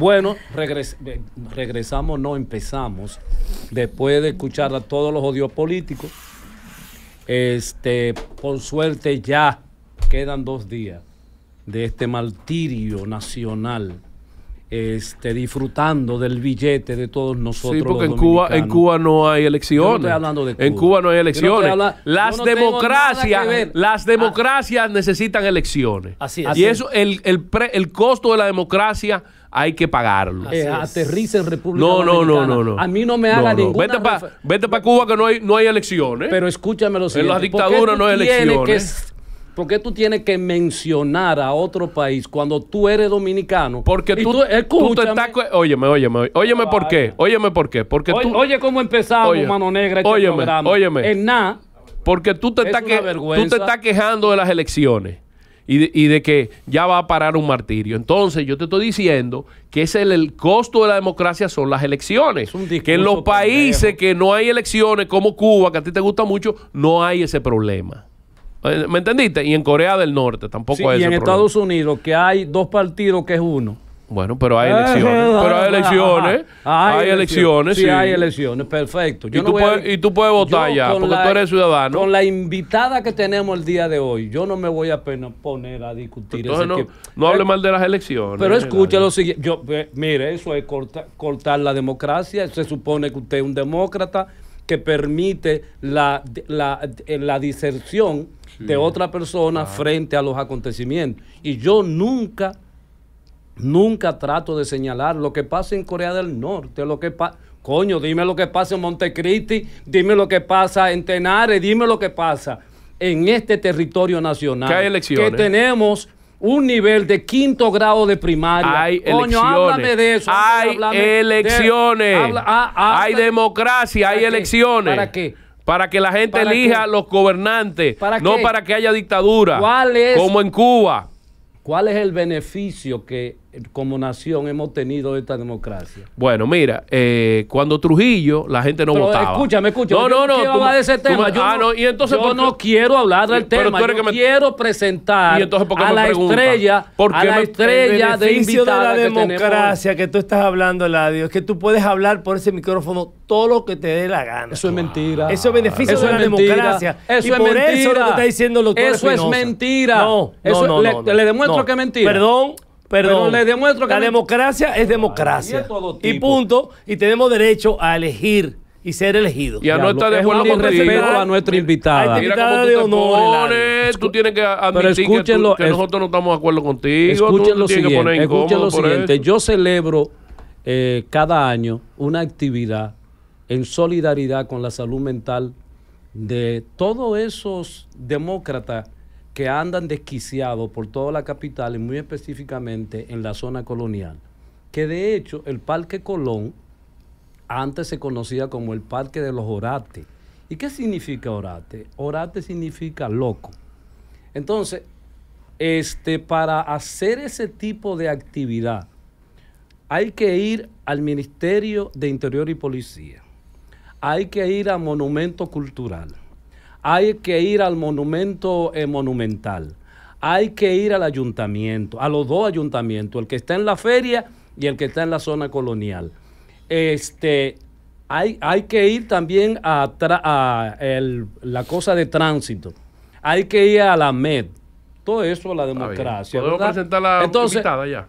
Bueno, regresamos, no empezamos. Después de escuchar a todos los odios políticos, este, por suerte ya quedan dos días de este martirio nacional. Este, disfrutando del billete de todos nosotros. Sí, porque en, Cuba, en Cuba no hay elecciones. estoy hablando de Cuba. En Cuba no hay elecciones. las, democracias, las ah. democracias necesitan elecciones. Así es. Y eso, el, el, el costo de la democracia hay que pagarlo. Aterrice aterriza en República no, Dominicana. No, no, no, no. A mí no me haga ninguna... Vete para Cuba que no hay, no hay elecciones. Pero escúchame lo siguiente. En las dictaduras no hay elecciones. ¿Por qué tú tienes que mencionar a otro país cuando tú eres dominicano? Porque tú, tú, Cuba. Óyeme, óyeme, óyeme por qué, óyeme por qué. Porque tú... oye cómo empezamos, mano negra, este óyeme, Óyeme, En nada... Porque tú te, estás que, tú te estás quejando de las elecciones y de, que ya va a parar un martirio. Entonces yo te estoy diciendo que es el, costo de la democracia son las elecciones. Que en los países que no hay elecciones, como Cuba, que a ti te gusta mucho, no hay ese problema. ¿Me entendiste? Y en Corea del Norte tampoco hay ese Y en Estados Unidos, que hay dos partidos que es uno. Bueno, pero hay eh, elecciones. Eh, pero hay elecciones. Ah, hay, elecciones. Sí, sí, hay elecciones. Perfecto. y, tú puedes, votar ya, porque tú eres ciudadano. Con la invitada que tenemos el día de hoy, yo no me voy a poner a discutir eso. no, no hable eh, mal de las elecciones. Pero escúchalo. lo siguiente. Yo, mire, eso es cortar la democracia. Se supone que usted es un demócrata que permite la, la, diserción de otra persona ah. frente a los acontecimientos. Y yo nunca Nunca trato de señalar lo que pasa en Corea del Norte, lo que pasa... Coño, dime lo que pasa en Montecristi, dime lo que pasa en Tenares, dime lo que pasa en este territorio nacional. Que hay elecciones. Que tenemos un nivel de quinto grado de primaria. Hay Coño, háblame de eso. Hay elecciones. Ah, ah, hay democracia, hay elecciones. ¿Para qué? Para que la gente elija a los gobernantes, no para que haya dictadura. como en Cuba. ¿Cuál es el beneficio que como nación hemos tenido esta democracia. Bueno, mira, eh, cuando Trujillo la gente no pero votaba. Escúchame, escúchame. No, no, no. ese tema. Ah, no, y entonces, yo no quiero hablar del tema. Tú quiero presentar a, la estrella, a la estrella, de invitada de la democracia que, tú estás hablando, Ladio, es que tú puedes hablar por ese micrófono todo lo que te dé la gana. Eso es mentira. Eso es beneficio eso es la mentira. democracia. Eso es mentira. Eso lo que Eso es mentira. No, le demuestro que es mentira. Perdón. Perdón, Pero le demuestro que la democracia es democracia. Y, punto. Y tenemos derecho a elegir y ser elegidos. Y a no estar de acuerdo con respeto a nuestra invitada. A invitada de honor. Pones, tú tienes que admitir Pero que, tú, que nosotros no estamos de acuerdo contigo. Escuchen lo siguiente. Escuchen lo siguiente. Yo celebro eh, cada año una actividad en solidaridad con la salud mental de todos esos demócratas que andan desquiciados por toda la capital y muy específicamente en la zona colonial. Que de hecho el Parque Colón antes se conocía como el Parque de los Orates. ¿Y qué significa Orate? Orate significa loco. Entonces, este, para hacer ese tipo de actividad, hay que ir al Ministerio de Interior y Policía, hay que ir a Monumento Cultural, hay que ir al monumento eh, monumental, hay que ir al ayuntamiento, a los dos ayuntamientos, el que está en la feria y el que está en la zona colonial. Este, hay, hay que ir también a, la cosa de tránsito, hay que ir a la MED, todo eso la democracia. Podemos la Entonces, ya.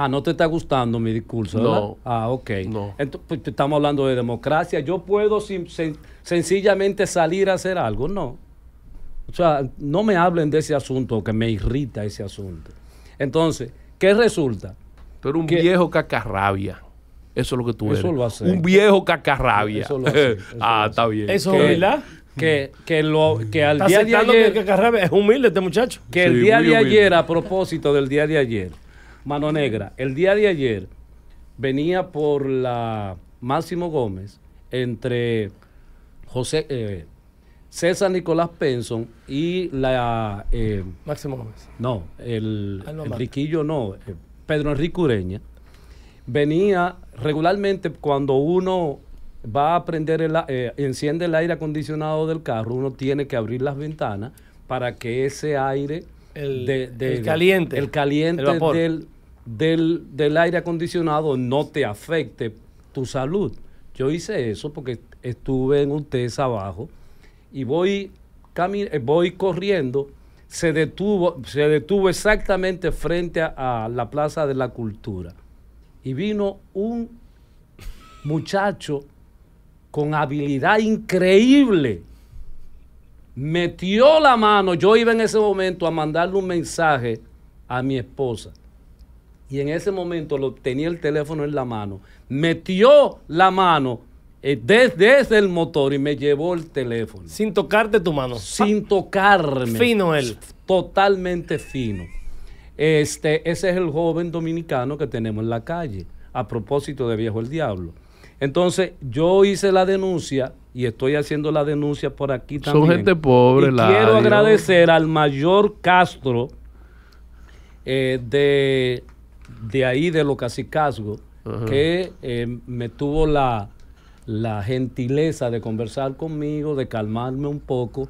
Ah, no te está gustando mi discurso, No. Ah, ok. No. Entonces, pues, estamos hablando de democracia. ¿Yo puedo sencillamente salir a hacer algo? No. O sea, no me hablen de ese asunto, que me irrita ese asunto. Entonces, ¿qué resulta? Pero un viejo cacarrabia. Eso es lo que tú eso Lo Un viejo cacarrabia. Eso lo ah, está bien. Eso es verdad. Que, lo, que al día de ayer. Que, es humilde este muchacho. Que el día de ayer, a propósito del día de ayer, Mano Negra, el día de ayer venía por la Máximo Gómez entre José eh, César Nicolás Penson y la eh, Máximo Gómez. No, el, Riquillo ah, no, no, eh, Pedro Enrique Ureña. Venía regularmente cuando uno va a prender el enciende el aire acondicionado del carro, uno tiene que abrir las ventanas para que ese aire el, el caliente, el Del, aire acondicionado no te afecte tu salud. Yo hice eso porque estuve en un test abajo y voy, eh, voy corriendo. Se detuvo, se detuvo exactamente frente a, la Plaza de la Cultura. Y vino un muchacho con habilidad increíble metió la mano, yo iba en ese momento a mandarle un mensaje a mi esposa. Y en ese momento lo, tenía el teléfono en la mano. Metió la mano eh, desde, el motor y me llevó el teléfono. Sin tocarte tu mano. Sin ah, tocarme. Fino él. Totalmente fino. Este, ese es el joven dominicano que tenemos en la calle. A propósito de Viejo el Diablo. Entonces, yo hice la denuncia y estoy haciendo la denuncia por aquí también. Son gente pobre. Y la quiero agradecer al mayor Castro eh, de, ahí, de Locasicasgo, que eh, me tuvo la, la gentileza de conversar conmigo, de calmarme un poco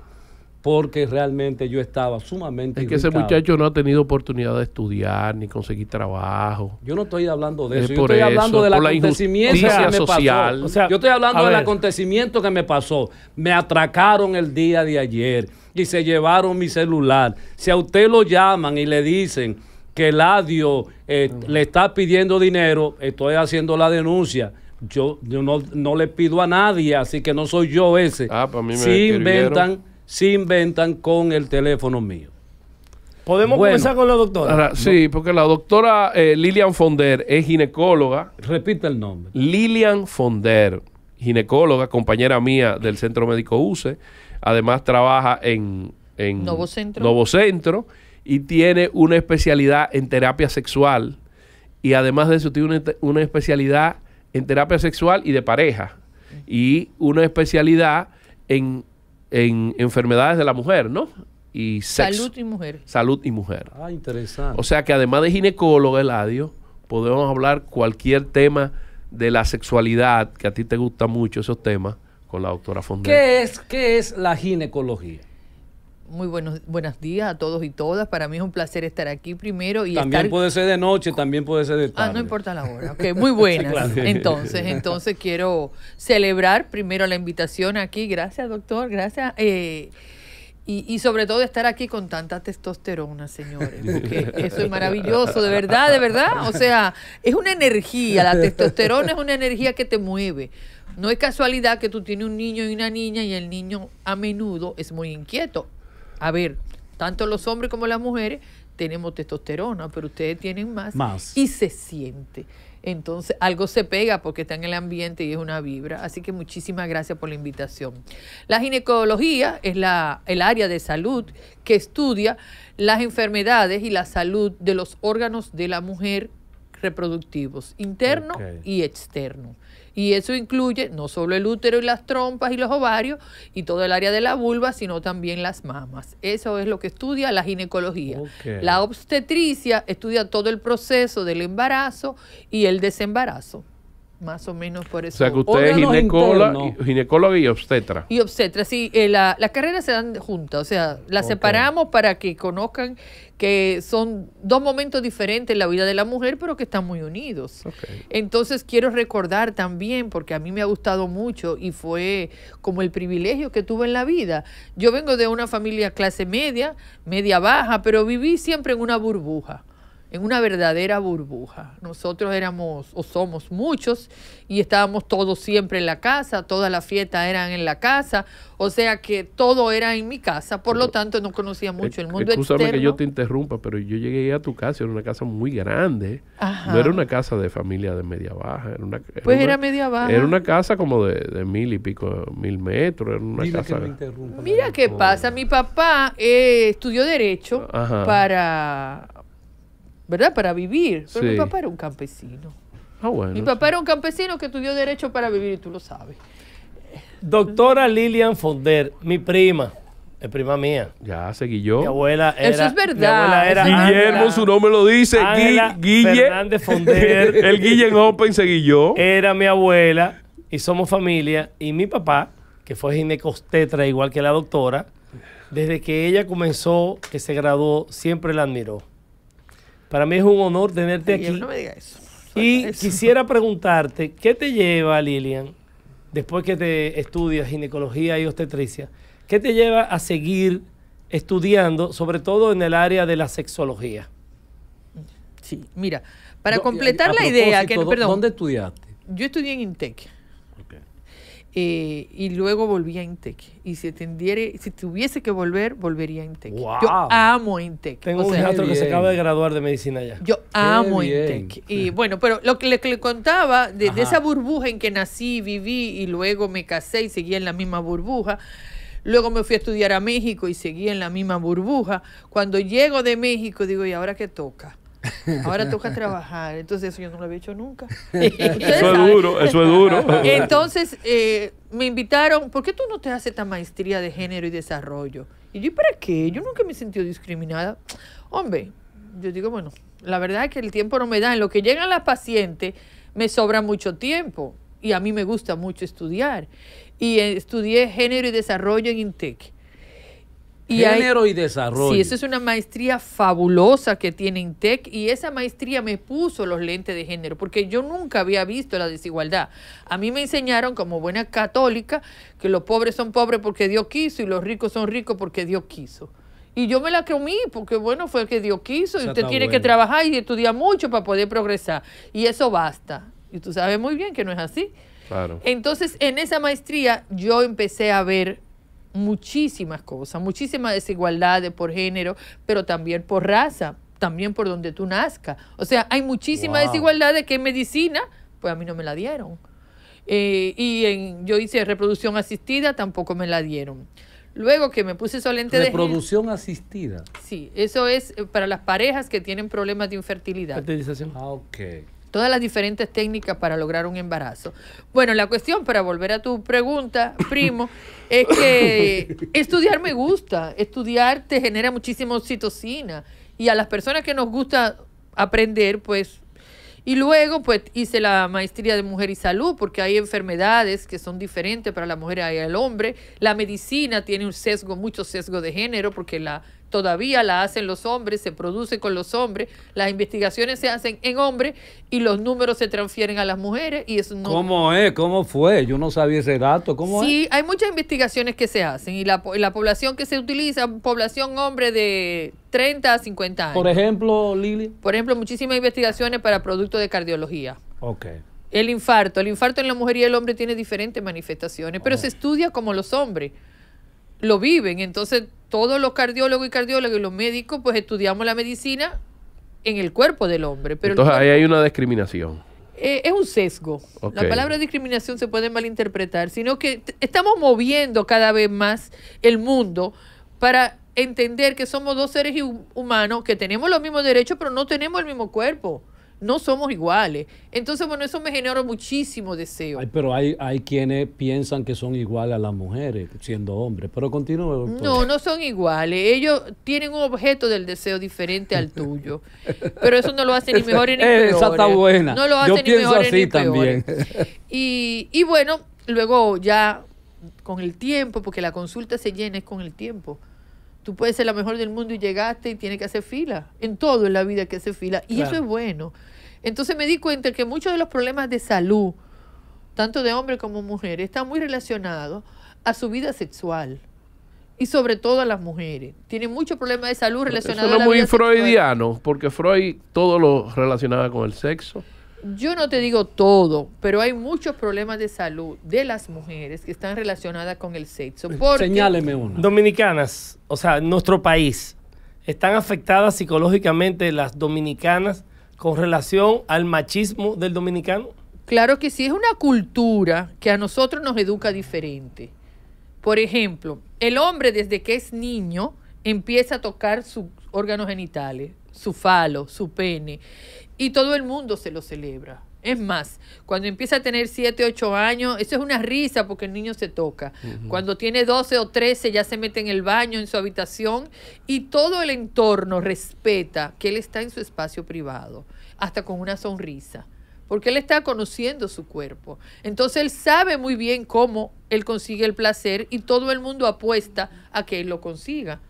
porque realmente yo estaba sumamente... Es que ese muchacho no ha tenido oportunidad de estudiar ni conseguir trabajo. Yo no estoy hablando de eso, yo estoy hablando del acontecimiento que me pasó. yo estoy hablando del acontecimiento que me pasó. Me atracaron el día de ayer y se llevaron mi celular. Si a usted lo llaman y le dicen que el eh, le está pidiendo dinero, estoy haciendo la denuncia. Yo, no, no, le pido a nadie, así que no soy yo ese. Ah, si pues inventan se inventan con el teléfono mío. Podemos comenzar con la doctora. sí, porque la doctora eh, Lilian Fonder es ginecóloga. Repita el nombre. Lilian Fonder, ginecóloga, compañera mía del Centro Médico UCE. Además trabaja en, en Novocentro. Centro, y tiene una especialidad en terapia sexual. Y además de eso tiene una especialidad en terapia sexual y de pareja. Y una especialidad en en enfermedades de la mujer, ¿no? Y Salud y mujer. Salud y mujer. Ah, interesante. O sea que además de ginecólogo, Eladio, podemos hablar cualquier tema de la sexualidad, que a ti te gusta mucho esos temas, con la doctora Fondel. ¿Qué es, qué es la ginecología? muy buenos, buenos días a todos y todas. Para mí es un placer estar aquí primero. Y también puede ser de noche, también puede ser de tarde. Ah, no importa la hora. Okay, muy buenas. Entonces, entonces quiero celebrar primero la invitación aquí. Gracias, doctor. Gracias. Eh, y, y, sobre todo estar aquí con tanta testosterona, señores, porque eso es maravilloso, de verdad, de verdad. O sea, es una energía, la testosterona es una energía que te mueve. No es casualidad que tú tienes un niño y una niña y el niño a menudo es muy inquieto a ver, tanto los hombres como las mujeres tenemos testosterona, pero ustedes tienen más, y se siente. Entonces, algo se pega porque está en el ambiente y es una vibra. Así que muchísimas gracias por la invitación. La ginecología es la, el área de salud que estudia las enfermedades y la salud de los órganos de la mujer reproductivos, interno y externo. Y eso incluye no solo el útero y las trompas y los ovarios y todo el área de la vulva, sino también las mamas. Eso es lo que estudia la ginecología. La obstetricia estudia todo el proceso del embarazo y el desembarazo. Más o menos por eso. O sea que usted es ginecóloga, y obstetra. Y obstetra, sí. Eh, la, las carreras se dan juntas, o sea, las separamos para que conozcan que son dos momentos diferentes en la vida de la mujer, pero que están muy unidos. Entonces quiero recordar también, porque a mí me ha gustado mucho y fue como el privilegio que tuve en la vida. Yo vengo de una familia clase media, media baja, pero viví siempre en una burbuja en una verdadera burbuja. Nosotros éramos o somos muchos y estábamos todos siempre en la casa, todas las fiestas eran en la casa, o sea que todo era en mi casa, por lo tanto no conocía eh, mucho el mundo externo. que yo te interrumpa, pero yo llegué a tu casa, era una casa muy grande, no era una casa de familia de media baja, era una, pues era media baja. Era una casa como de, de mil y pico, mil metros, era una Dile casa... Mira qué pasa, mi papá eh, estudió derecho para ¿verdad? Para vivir. Pero mi papá era un campesino. Ah, mi papá era un campesino que estudió derecho para vivir, y tú lo sabes. Doctora Lilian Fonder, mi prima. Es prima mía. Ya, seguí yo. Mi abuela era. Eso es verdad. Mi era Guillermo, su nombre lo dice. Guille. Fernández Fonder. el Guille en Open seguí yo. Era mi abuela y somos familia. Y mi papá, que fue ginecostetra igual que la doctora, desde que ella comenzó, que se graduó, siempre la admiró. Para mí es un honor tenerte aquí. No me eso. Y quisiera preguntarte, ¿qué te lleva, Lilian, después que te estudias ginecología y obstetricia, qué te lleva a seguir estudiando, sobre todo en el área de la sexología? Sí, mira, para completar la idea, que, ¿dónde estudiaste? Yo estudié en INTEC eh, y luego volví a Intec. Y si si tuviese que volver, volvería a Intec. Yo amo Intec. Tengo un teatro que se acaba de graduar de medicina allá Yo amo Intec. Y bueno, pero lo que le, contaba de, esa burbuja en que nací, viví y luego me casé y seguí en la misma burbuja. Luego me fui a estudiar a México y seguí en la misma burbuja. Cuando llego de México, digo, ¿y ahora qué toca? Ahora toca trabajar. Entonces, eso yo no lo había hecho nunca. eso es duro, eso es duro. Entonces, eh, me invitaron, ¿por qué tú no te haces esta maestría de género y desarrollo? Y yo, para qué? Yo nunca me he sentido discriminada. Hombre, yo digo, bueno, la verdad es que el tiempo no me da. En lo que llegan las pacientes, me sobra mucho tiempo. Y a mí me gusta mucho estudiar. Y eh, estudié género y desarrollo en INTEC. Y Género y desarrollo. Sí, eso es una maestría fabulosa que tiene INTEC y esa maestría me puso los lentes de género porque yo nunca había visto la desigualdad. A mí me enseñaron como buena católica que los pobres son pobres porque Dios quiso y los ricos son ricos porque Dios quiso. Y yo me la comí porque, bueno, fue el que Dios quiso y usted tiene que trabajar y estudiar mucho para poder progresar. Y eso basta. Y tú sabes muy bien que no es así. Entonces, en esa maestría yo empecé a ver muchísimas cosas, muchísimas desigualdades por género, pero también por raza, también por donde tú nazcas. O sea, hay muchísimas desigualdades que en medicina, pues a mí no me la dieron. Eh, y en, yo hice reproducción asistida, tampoco me la dieron. Luego que me puse solamente de Reproducción asistida. Sí, eso es eh, para las parejas que tienen problemas de infertilidad. Fertilización. Ah, todas las diferentes técnicas para lograr un embarazo. Bueno, la cuestión, para volver a tu pregunta, primo, es que estudiar me gusta, estudiar te genera muchísima oxitocina y a las personas que nos gusta aprender, pues... Y luego, pues, hice la maestría de mujer y salud, porque hay enfermedades que son diferentes para la mujer y el hombre. La medicina tiene un sesgo, mucho sesgo de género, porque la todavía la hacen los hombres, se produce con los hombres, las investigaciones se hacen en hombres y los números se transfieren a las mujeres y eso no... ¿Cómo es? ¿Cómo fue? Yo no sabía ese dato. sí, hay muchas investigaciones que se hacen y la, población que se utiliza, población hombre de 30 a 50 años. Por ejemplo, Lili. Por ejemplo, muchísimas investigaciones para productos de cardiología. Ok. El infarto. El infarto en la mujer y el hombre tiene diferentes manifestaciones, pero oh. se estudia como los hombres lo viven. Entonces todos los cardiólogos y cardiólogos y los médicos, pues estudiamos la medicina en el cuerpo del hombre. Pero Entonces ahí hay una discriminación. Eh, es un sesgo. La palabra discriminación se puede malinterpretar, sino que estamos moviendo cada vez más el mundo para entender que somos dos seres humanos que tenemos los mismos derechos, pero no tenemos el mismo cuerpo no somos iguales. Entonces, bueno, eso me genera muchísimo deseo. pero hay, hay quienes piensan que son iguales a las mujeres, siendo hombres. Pero continúa No, no son iguales. Ellos tienen un objeto del deseo diferente al tuyo. pero eso no lo hace ni mejor ni peor. Esa está buena. No lo hace Yo ni pienso mejor así también. Y, y bueno, luego ya con el tiempo, porque la consulta se llena es con el tiempo Tú puedes ser la mejor del mundo y llegaste y tienes que hacer fila. En todo en la vida hay que hacer fila. Y eso es bueno. Entonces me di cuenta que muchos de los problemas de salud, tanto de hombres como mujeres, están muy relacionados a su vida sexual. Y sobre todo a las mujeres. Tienen muchos problemas de salud relacionados a la vida es muy freudiano, porque Freud todo lo relacionaba con el sexo yo no te digo todo, pero hay muchos problemas de salud de las mujeres que están relacionadas con el sexo. Pues, señáleme uno. Dominicanas, o sea, en nuestro país, están afectadas psicológicamente las dominicanas con relación al machismo del dominicano. Claro que sí, es una cultura que a nosotros nos educa diferente. Por ejemplo, el hombre desde que es niño empieza a tocar sus órganos genitales, su falo, su pene. Y todo el mundo se lo celebra. Es más, cuando empieza a tener 7, 8 años, eso es una risa porque el niño se toca. Cuando tiene 12 o 13 ya se mete en el baño, en su habitación y todo el entorno respeta que él está en su espacio privado, hasta con una sonrisa, porque él está conociendo su cuerpo. Entonces él sabe muy bien cómo él consigue el placer y todo el mundo apuesta a que él lo consiga.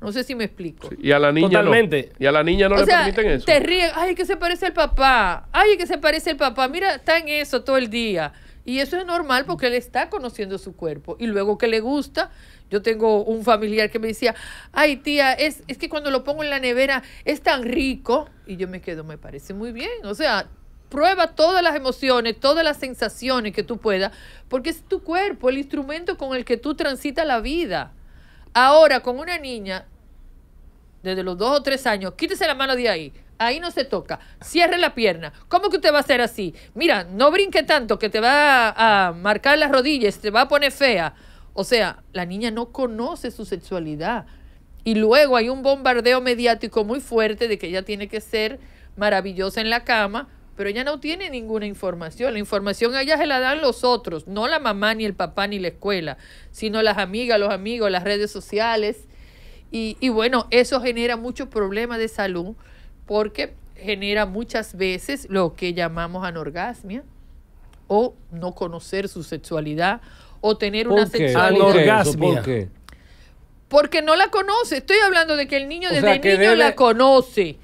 No sé si me explico. y a la niña no. Y a la niña no le permiten eso. Te ay, que se parece al papá. Ay, que se parece al papá. Mira, está en eso todo el día. Y eso es normal porque él está conociendo su cuerpo. Y luego que le gusta, yo tengo un familiar que me decía, ay tía, es, es que cuando lo pongo en la nevera es tan rico. Y yo me quedo, me parece muy bien. O sea, prueba todas las emociones, todas las sensaciones que tú puedas, porque es tu cuerpo, el instrumento con el que tú transitas la vida. Ahora, con una niña, desde los dos o tres años, quítese la mano de ahí. Ahí no se toca. Cierre la pierna. ¿Cómo que usted va a hacer así? Mira, no brinque tanto que te va a, marcar las rodillas, te va a poner fea. O sea, la niña no conoce su sexualidad. Y luego hay un bombardeo mediático muy fuerte de que ella tiene que ser maravillosa en la cama, pero ella no tiene ninguna información. La información allá ella se la dan los otros, no la mamá, ni el papá, ni la escuela, sino las amigas, los amigos, las redes sociales y, y bueno, eso genera muchos problemas de salud porque genera muchas veces lo que llamamos anorgasmia o no conocer su sexualidad o tener una sexualidad. ¿Por qué? Porque no la conoce. Estoy hablando de que el niño desde niño la conoce.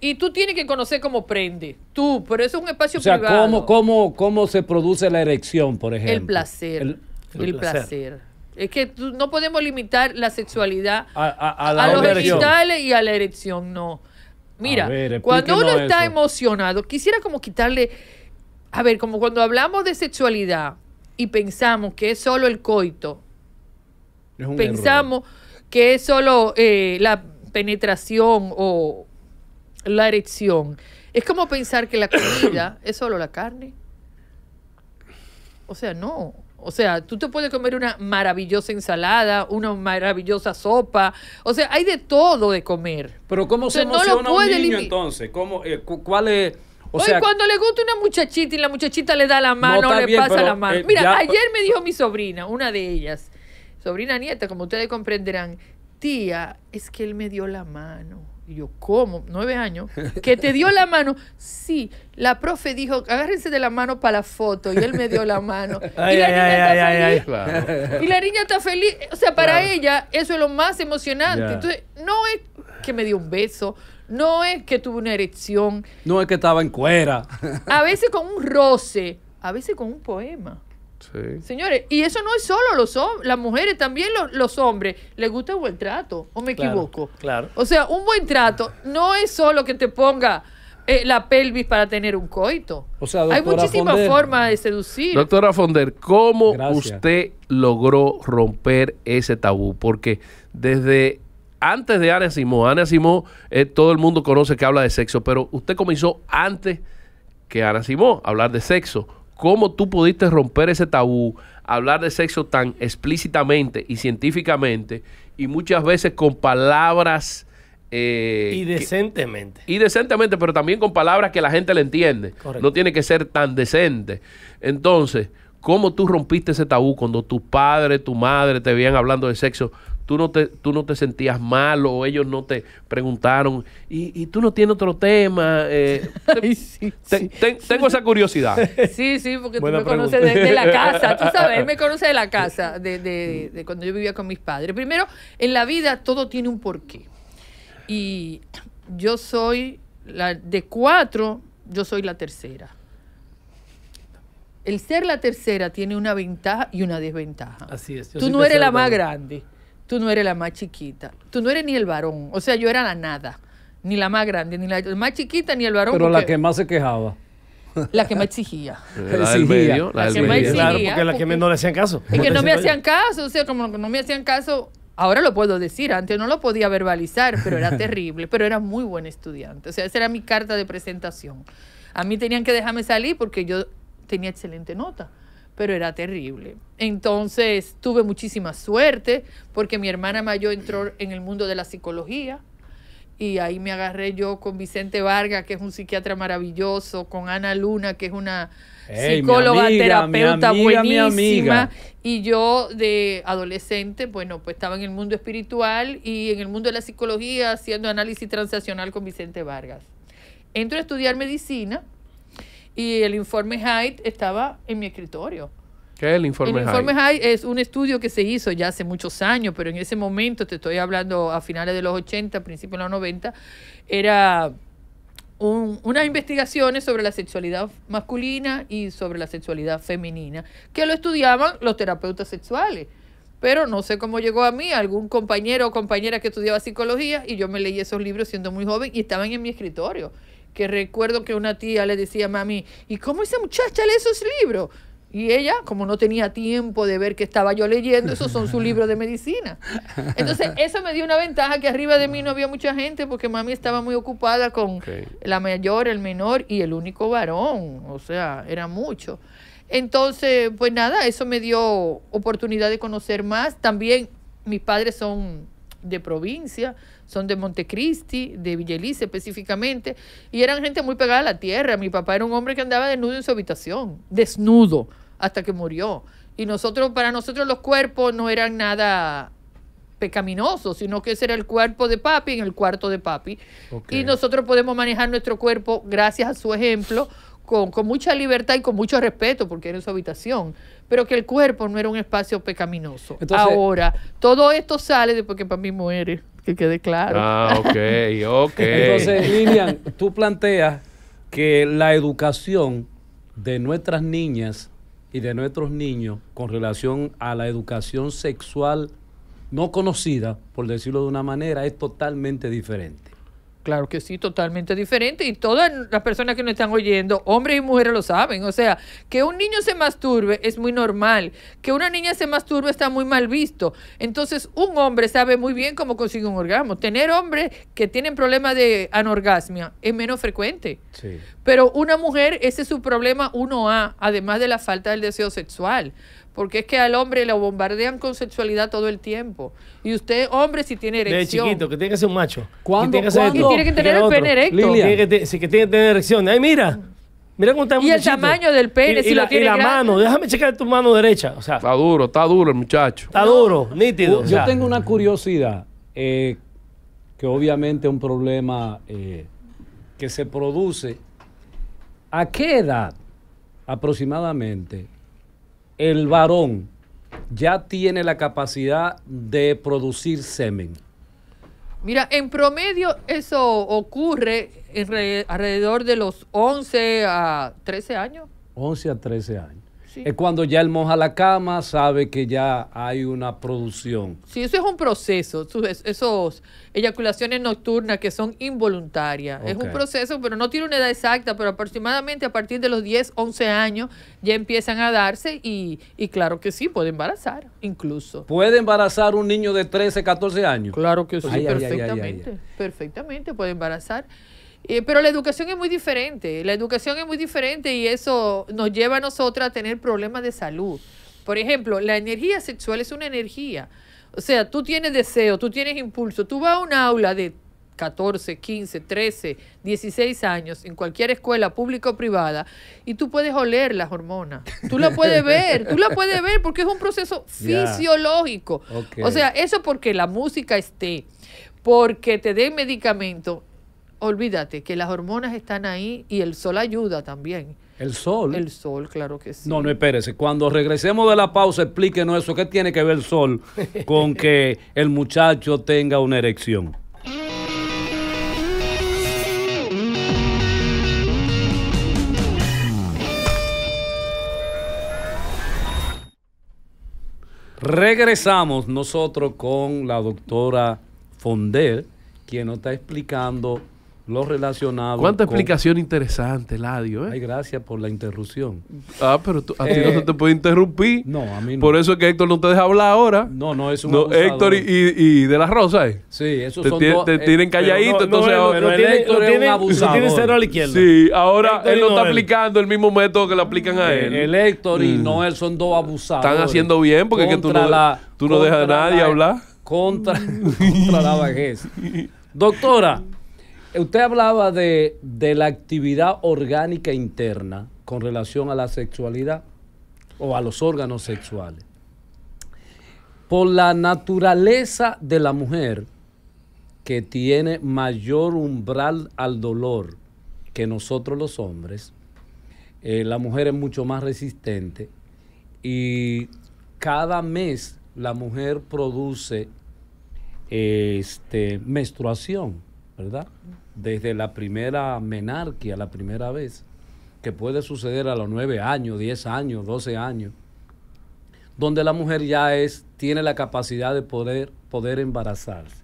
Y tú tienes que conocer cómo prende. Tú, pero eso es un espacio o sea, privado. Cómo, cómo, ¿Cómo se produce la erección, por ejemplo? El placer. El, placer. Es que no podemos limitar la sexualidad a, los genitales y a la erección, no. Mira, cuando uno está emocionado, quisiera como quitarle, a ver, como cuando hablamos de sexualidad y pensamos que es solo el coito, pensamos que es solo eh, la penetración o la erección, es como pensar que la comida es solo la carne. O sea, no. O sea, tú te puedes comer una maravillosa ensalada, una maravillosa sopa. O sea, hay de todo de comer. Pero ¿cómo se emociona no un niño entonces? ¿Cómo, eh, ¿Cuál es...? O sea, Oye, cuando le gusta una muchachita y la muchachita le da la mano, le pasa la mano. Eh, Mira, ayer me dijo mi sobrina, una de ellas, sobrina nieta, como ustedes comprenderán, tía, es que él me dio la mano. Y yo, ¿cómo? Nueve años. ¿Que te dio la mano? Sí. La profe dijo, agárrense de la mano para la foto. Y él me dio la mano. y, la ay, ay, y la niña está feliz. O sea, para ella eso es lo más emocionante. Entonces, no es que me dio un beso. No es que tuve una erección. No es que estaba en cuera. A veces con un roce. A veces con un poema. Señores, y eso no es solo los hombres, las mujeres, también los, hombres les gusta el buen trato, o me equivoco. Claro. O sea, un buen trato no es solo que te ponga eh, la pelvis para tener un coito. Hay muchísimas formas de seducir. Doctora Fonder, ¿cómo usted logró romper ese tabú? Porque desde antes de Ana Simó, Ana Simó, eh, todo el mundo conoce que habla de sexo, pero usted comenzó antes que Ana Simó a hablar de sexo cómo tú pudiste romper ese tabú, hablar de sexo tan explícitamente y científicamente y muchas veces con palabras... Eh, y decentemente. y decentemente, pero también con palabras que la gente le entiende. No tiene que ser tan decente. Entonces, ¿cómo tú rompiste ese tabú cuando tu padre, tu madre te veían hablando de sexo tú no te, no te sentías mal o ellos no te preguntaron, y, tú no tienes otro tema. Eh, tengo esa curiosidad. Sí, sí, porque tú me conoces desde la casa, tú sabes, me conoce de la casa, de, cuando yo vivía con mis padres. Primero, en la vida todo tiene un porqué. Y yo soy, la, de cuatro, yo soy la tercera. El ser la tercera tiene una ventaja y una desventaja. Así es. Tú no eres la más grande tú no eres la más chiquita, tú no eres ni el varón, o sea, yo era la nada, ni la más grande, ni la más chiquita, ni el varón. Pero la que más se quejaba. La que más exigía. La La, que más exigía. Claro, porque la que no le hacían caso. Es que no me hacían caso. O sea, como no me hacían caso, ahora lo puedo decir. Antes no lo podía verbalizar, pero era terrible. pero era muy buen estudiante. O sea, esa era mi carta de presentación. A mí tenían que dejarme salir porque yo tenía excelente nota pero era terrible. Entonces tuve muchísima suerte porque mi hermana mayor entró en el mundo de la psicología y ahí me agarré yo con Vicente Vargas, que es un psiquiatra maravilloso, con Ana Luna, que es una psicóloga, terapeuta buenísima. Y yo de adolescente, bueno, pues estaba en el mundo espiritual y en el mundo de la psicología haciendo análisis transaccional con Vicente Vargas. Entro a estudiar medicina y el informe Hyde estaba en mi escritorio. ¿Qué es el informe El informe Hyde? es un estudio que se hizo ya hace muchos años, pero en ese momento, te estoy hablando a finales de los 80, principios de los 90, era un, unas investigaciones sobre la sexualidad masculina y sobre la sexualidad femenina, que lo estudiaban los terapeutas sexuales. Pero no sé cómo llegó a mí, algún compañero o compañera que estudiaba psicología, y yo me leí esos libros siendo muy joven y estaban en mi escritorio que recuerdo que una tía le decía, mami, ¿y cómo esa muchacha lee esos libros? Y ella, como no tenía tiempo de ver que estaba yo leyendo, esos son sus libros de medicina. Entonces, eso me dio una ventaja que arriba de mí no había mucha gente porque mami estaba muy ocupada con la mayor, el menor y el único varón. O sea, era mucho. Entonces, pues nada, eso me dio oportunidad de conocer más. También mis padres son de provincia, son de Montecristi, de Villelice específicamente, y eran gente muy pegada a la tierra. Mi papá era un hombre que andaba desnudo en su habitación, desnudo, hasta que murió. Y nosotros, para nosotros los cuerpos no eran nada pecaminoso, sino que ese era el cuerpo de papi en el cuarto de papi. Y nosotros podemos manejar nuestro cuerpo gracias a su ejemplo con, con, mucha libertad y con mucho respeto, porque era su habitación, pero que el cuerpo no era un espacio pecaminoso. Ahora, todo esto sale después que para mí muere, que quede claro. Ah, ok, ok. Entonces, Lilian, tú planteas que la educación de nuestras niñas y de nuestros niños con relación a la educación sexual no conocida, por decirlo de una manera, es totalmente diferente. Claro que sí, totalmente diferente. Y todas las personas que nos están oyendo, hombres y mujeres, lo saben. O sea, que un niño se masturbe es muy normal. Que una niña se masturbe está muy mal visto. Entonces, un hombre sabe muy bien cómo consigue un orgasmo. Tener hombres que tienen problemas de anorgasmia es menos frecuente. Pero una mujer, ese es su problema 1A, además de la falta del deseo sexual. Porque es que al hombre lo bombardean con sexualidad todo el tiempo. Y usted, hombre, si tiene erección. De chiquito, que tiene que ser un macho. ¿Cuándo? Que tiene que, Tiene que tener el pene erecto. Tiene que, si que tiene que tener erección. ¡Ay, mira! Mira cómo está el Y el tamaño del pene, y, la, mano. Déjame checar tu mano derecha. O sea, está duro, está duro el muchacho. Está duro, nítido. Yo tengo una curiosidad, eh, que obviamente es un problema eh, que se produce. ¿A qué edad aproximadamente el varón ya tiene la capacidad de producir semen? Mira, en promedio eso ocurre alrededor de los 11 a 13 años. 11 a 13 años. Es cuando ya el moja la cama, sabe que ya hay una producción. Sí, eso es un proceso, esas eyaculaciones nocturnas que son involuntarias. Es un proceso, pero no tiene una edad exacta, pero aproximadamente a partir de los 10, 11 años ya empiezan a darse y, y claro que sí, puede embarazar incluso. ¿Puede embarazar un niño de 13, 14 años? Claro que pues sí, perfectamente, perfectamente puede embarazar. Eh, pero la educación es muy diferente, la educación es muy diferente y eso nos lleva a nosotras a tener problemas de salud. Por ejemplo, la energía sexual es una energía. O sea, tú tienes deseo, tú tienes impulso, tú vas a un aula de 14, 15, 13, 16 años en cualquier escuela pública o privada y tú puedes oler las hormonas. Tú la puedes ver, tú la puedes ver porque es un proceso fisiológico. O sea, eso porque la música esté, porque te den medicamento, olvídate que las hormonas están ahí y el sol ayuda también. El sol. El sol, claro que sí. No, no, espérese. Cuando regresemos de la pausa, explíquenos eso. ¿Qué tiene que ver el sol con que el muchacho tenga una erección? Regresamos nosotros con la doctora Fonder, quien nos está explicando lo relacionado. Cuánta explicación interesante, Ladio. ¿eh? Ay, gracias por la interrupción. Ah, pero a ti no se eh, te puede interrumpir. No, a mí no. Por eso es que Héctor no te deja hablar ahora. No, no, es un. No, Héctor y, y, de las rosas. ¿eh? Sí, eso te, son Te eh, tienen calladito, entonces. ahora. Pero Héctor es un abusador. Tiene cero a la izquierda. Sí, ahora él no está aplicando el mismo método que le aplican a él. El Héctor y no, mm. Noel son dos abusados. Están haciendo bien porque es que tú no, tú no dejas a nadie hablar. Contra, la vejez. Doctora. Usted hablaba de, la actividad orgánica interna con relación a la sexualidad o a los órganos sexuales. Por la naturaleza de la mujer que tiene mayor umbral al dolor que nosotros los hombres, eh, la mujer es mucho más resistente y cada mes la mujer produce eh, este, menstruación, ¿verdad? desde la primera menarquía, la primera vez, que puede suceder a los nueve años, diez años, doce años, donde la mujer ya es, tiene la capacidad de poder, poder embarazarse.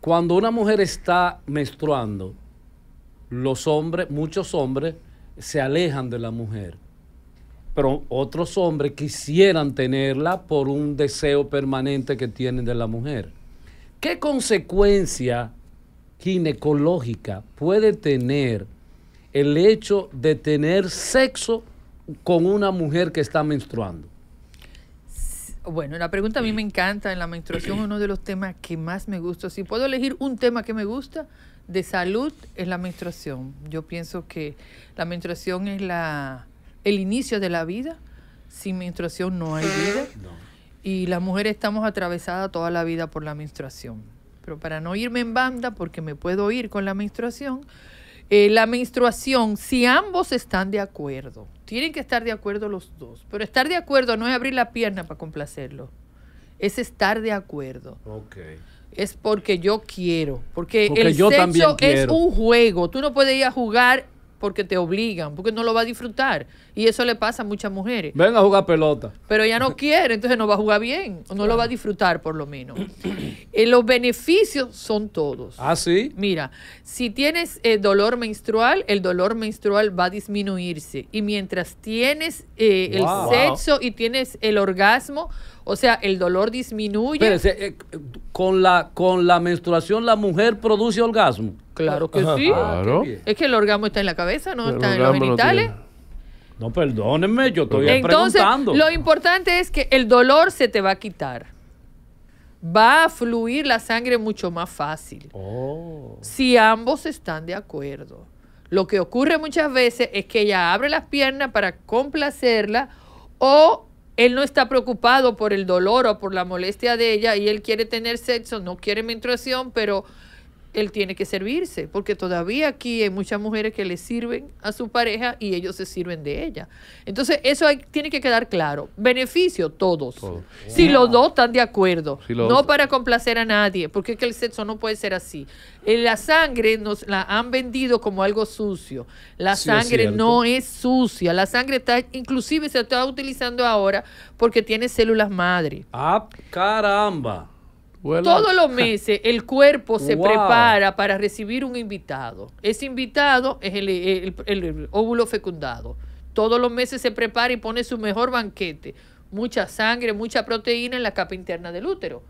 Cuando una mujer está menstruando, los hombres, muchos hombres, se alejan de la mujer. Pero otros hombres quisieran tenerla por un deseo permanente que tienen de la mujer. ¿Qué consecuencia ginecológica puede tener el hecho de tener sexo con una mujer que está menstruando? Bueno, la pregunta a mí me encanta. En la menstruación uno de los temas que más me gusta. Si puedo elegir un tema que me gusta de salud es la menstruación. Yo pienso que la menstruación es la el inicio de la vida. Sin menstruación no hay vida. Y las mujeres estamos atravesadas toda la vida por la menstruación pero para no irme en banda porque me puedo ir con la menstruación, eh, la menstruación, si ambos están de acuerdo, tienen que estar de acuerdo los dos, pero estar de acuerdo no es abrir la pierna para complacerlo, es estar de acuerdo. Es porque yo quiero, porque, el sexo es un juego, tú no puedes ir a jugar porque te obligan, porque no lo va a disfrutar. Y eso le pasa a muchas mujeres. Venga, a jugar pelota. Pero ella no quiere, entonces no va a jugar bien, o no lo va a disfrutar por lo menos. Eh, los beneficios son todos. Ah, sí. Mira, si tienes eh, dolor menstrual, el dolor menstrual va a disminuirse. Y mientras tienes eh, el sexo y tienes el orgasmo, o sea, el dolor disminuye. con, la, con la menstruación la mujer produce orgasmo. Claro que sí. Ah, es que el órgano está en la cabeza, no está en los genitales. No perdónenme, yo estoy Entonces, Lo importante es que el dolor se te va a quitar. Va a fluir la sangre mucho más fácil. Oh. Si ambos están de acuerdo. Lo que ocurre muchas veces es que ella abre las piernas para complacerla o él no está preocupado por el dolor o por la molestia de ella y él quiere tener sexo, no quiere menstruación, pero él tiene que servirse, porque todavía aquí hay muchas mujeres que le sirven a su pareja y ellos se sirven de ella. Entonces, eso tiene que quedar claro. Beneficio, todos. Si los dos están de acuerdo, no para complacer a nadie, porque es que el sexo no puede ser así. Eh, la sangre nos la han vendido como algo sucio. La sangre no es sucia. La sangre está, inclusive se está utilizando ahora porque tiene células madre. Ah, caramba. Todos los meses el cuerpo se prepara para recibir un invitado. Ese invitado es el, óvulo fecundado. Todos los meses se prepara y pone su mejor banquete. Mucha sangre, mucha proteína en la capa interna del útero.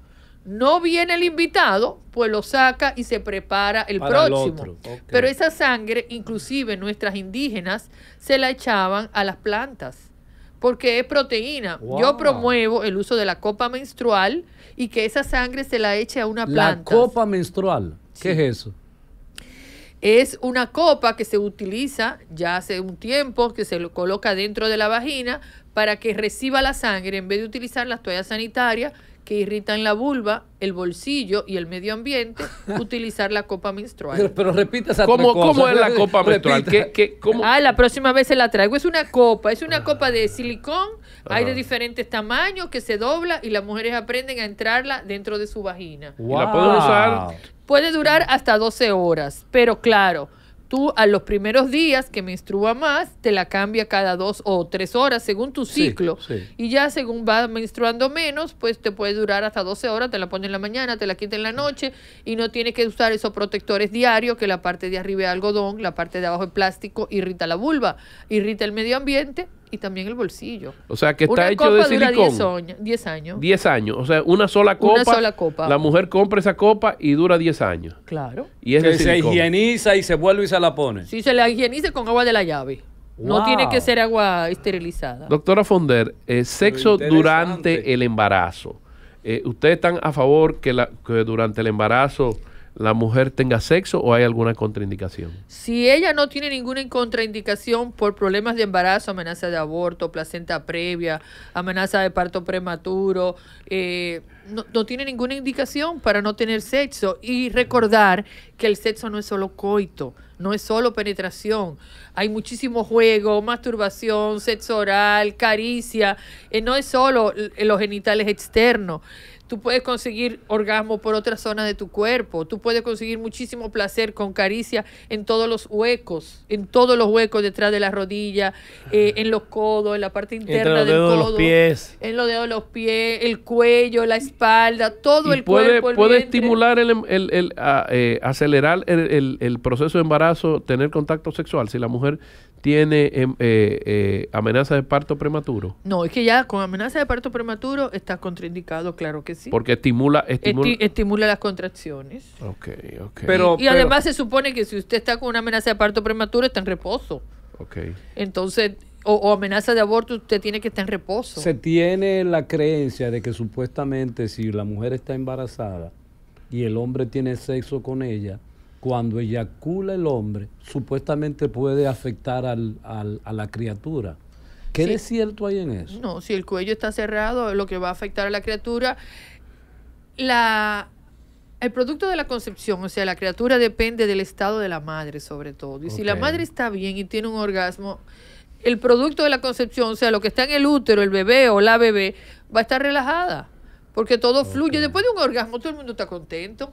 No viene el invitado, pues lo saca y se prepara el próximo. Pero esa sangre, inclusive nuestras indígenas, se la echaban a las plantas, porque es proteína. Yo promuevo el uso de la copa menstrual y que esa sangre se la eche a una planta. La copa menstrual, ¿qué es eso? Es una copa que se utiliza ya hace un tiempo, que se lo coloca dentro de la vagina para que reciba la sangre en vez de utilizar las toallas sanitarias que irritan la vulva, el bolsillo y el medio ambiente, utilizar la copa menstrual. Pero, pero repita esa ¿Cómo, ¿Cómo es la copa menstrual? Ah, la próxima vez se la traigo. Es una copa, es una ah. copa de silicón, hay de ah. diferentes tamaños que se dobla y las mujeres aprenden a entrarla dentro de su vagina. la pueden usar? Puede durar hasta 12 horas, pero claro, tú a los primeros días que menstrua más, te la cambia cada dos o tres horas según tu ciclo. Y ya según vas menstruando menos, pues te puede durar hasta 12 horas, te la pones en la mañana, te la quita en la noche y no tienes que usar esos protectores diarios que la parte de arriba es algodón, la parte de abajo es plástico, irrita la vulva, irrita el medio ambiente y también el bolsillo. O sea, que está hecho de silicón. Dura 10, años. 10 años. O sea, una sola copa. Una sola copa. La mujer compra esa copa y dura 10 años. Claro. Y es que se higieniza y se vuelve y se la pone. Sí, se la higieniza con agua de la llave. No tiene que ser agua esterilizada. Doctora Fonder, eh, sexo durante el embarazo. Eh, ¿Ustedes están a favor que, la, que durante el embarazo la mujer tenga sexo o hay alguna contraindicación? Si ella no tiene ninguna contraindicación por problemas de embarazo, amenaza de aborto, placenta previa, amenaza de parto prematuro, eh, no, tiene ninguna indicación para no tener sexo. Y recordar que el sexo no es solo coito, no es solo penetración. Hay muchísimo juego, masturbación, sexo oral, caricia. Eh, no es solo los genitales externos. Tú puedes conseguir orgasmo por otra zona de tu cuerpo. Tú puedes conseguir muchísimo placer con caricia en todos los huecos, en todos los huecos detrás de la rodilla, eh, en los codos, en la parte interna del codo, de los pies. en los dedos de los pies, el cuello, la espalda, todo el puede, cuerpo. puede estimular, el, em, el eh, acelerar el, el, proceso de embarazo, tener contacto sexual si la mujer tiene em, eh, eh, amenaza de parto prematuro? No, es que ya con amenaza de parto prematuro está contraindicado, claro que sí. Porque estimula... Estimula, las contracciones. Ok, ok. y, además se supone que si usted está con una amenaza de parto prematuro, está en reposo. Ok. Entonces, o, amenaza de aborto, usted tiene que estar en reposo. Se tiene la creencia de que supuestamente si la mujer está embarazada y el hombre tiene sexo con ella, cuando eyacula el hombre, supuestamente puede afectar al, a la criatura. ¿Qué es cierto ahí en eso? No, si el cuello está cerrado, lo que va a afectar a la criatura, la, el producto de la concepción, o sea, la criatura depende del estado de la madre sobre todo. Y si la madre está bien y tiene un orgasmo, el producto de la concepción, o sea, lo que está en el útero, el bebé o la bebé, va a estar relajada, porque todo fluye. Después de un orgasmo todo el mundo está contento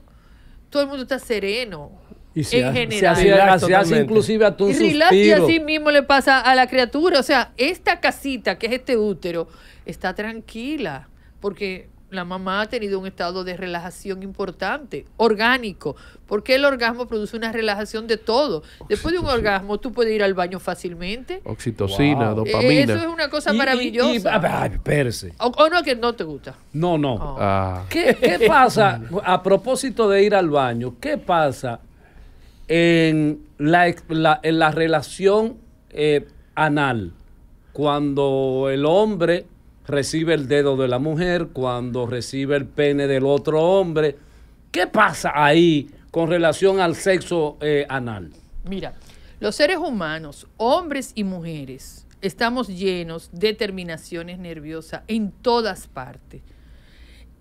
todo el mundo está sereno. Y se en general. hace, inclusive a tu y, y así mismo le pasa a la criatura. O sea, esta casita, que es este útero, está tranquila. Porque la mamá ha tenido un estado de relajación importante, orgánico, porque el orgasmo produce una relajación de todo. Después de un orgasmo, tú puedes ir al baño fácilmente. Oxitocina, dopamina. Eso es una cosa maravillosa. Ah, ah, o, no, que no te gusta. No, no. Oh. Ah. ¿Qué, pasa, a propósito de ir al baño, qué pasa en la, en la relación eh, anal? Cuando el hombre recibe el dedo de la mujer, cuando recibe el pene del otro hombre. ¿Qué pasa ahí con relación al sexo eh, anal? Mira, los seres humanos, hombres y mujeres, estamos llenos de terminaciones nerviosas en todas partes.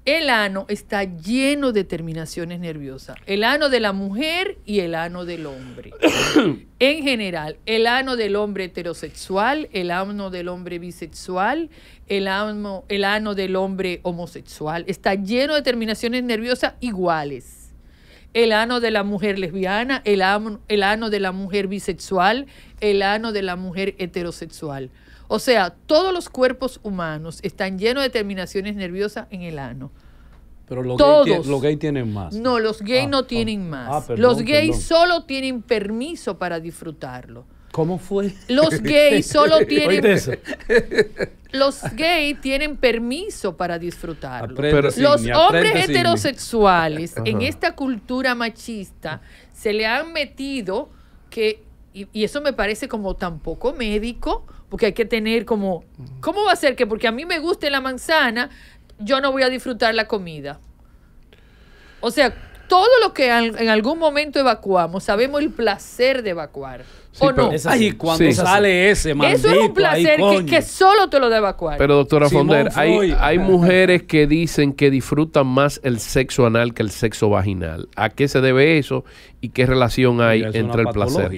El ano está lleno de terminaciones nerviosas. El ano de la mujer y el ano del hombre. en general, el ano del hombre heterosexual, el ano del hombre bisexual, el ano, el ano del hombre homosexual. Está lleno de terminaciones nerviosas iguales. El ano de la mujer lesbiana, el el ano de la mujer bisexual, el ano de la mujer heterosexual. O sea, todos los cuerpos humanos están llenos de terminaciones nerviosas en el ano. Pero los gays tienen más. No, los gays ah, no ah, tienen ah, más. los gays solo tienen permiso para disfrutarlo. ¿Cómo fue? Los gays solo tienen. Eso? Los gays tienen permiso para disfrutarlo. los hombres heterosexuales en esta cultura machista se le han metido que, y eso me parece como tampoco médico, porque hay que tener como, ¿cómo va a ser que porque a mí me guste la manzana, yo no voy a disfrutar la comida? O sea, todo lo que en algún momento evacuamos, sabemos el placer de evacuar. ¿O no? cuando sale ese, Eso es un placer que, solo te lo deba evacuar Pero, doctora Fonder, hay, mujeres que dicen que disfrutan más el sexo anal que el sexo vaginal. ¿A qué se debe eso y qué relación hay entre el placer?